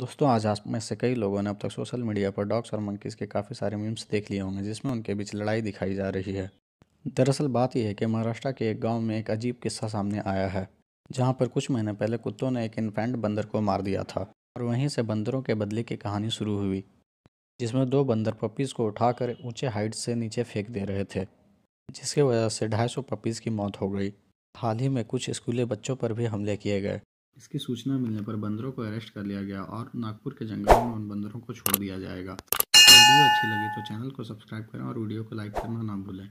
दोस्तों आज आप में से कई लोगों ने अब तक सोशल मीडिया पर डॉग्स और मंकीज़ के काफ़ी सारे मीम्स देख लिए होंगे जिसमें उनके बीच लड़ाई दिखाई जा रही है दरअसल बात यह है कि महाराष्ट्र के एक गांव में एक अजीब किस्सा सामने आया है जहां पर कुछ महीने पहले कुत्तों ने एक इन्फेंट बंदर को मार दिया था और वहीं से बंदरों के बदले की कहानी शुरू हुई जिसमें दो बंदर पपीज़ को उठाकर ऊंचे हाइट से नीचे फेंक दे रहे थे जिसके वजह से ढाई सौ की मौत हो गई हाल ही में कुछ स्कूली बच्चों पर भी हमले किए गए इसकी सूचना मिलने पर बंदरों को अरेस्ट कर लिया गया और नागपुर के जंगलों में उन बंदरों को छोड़ दिया जाएगा वीडियो अच्छी लगी तो चैनल को सब्सक्राइब करें और वीडियो को लाइक करना ना भूलें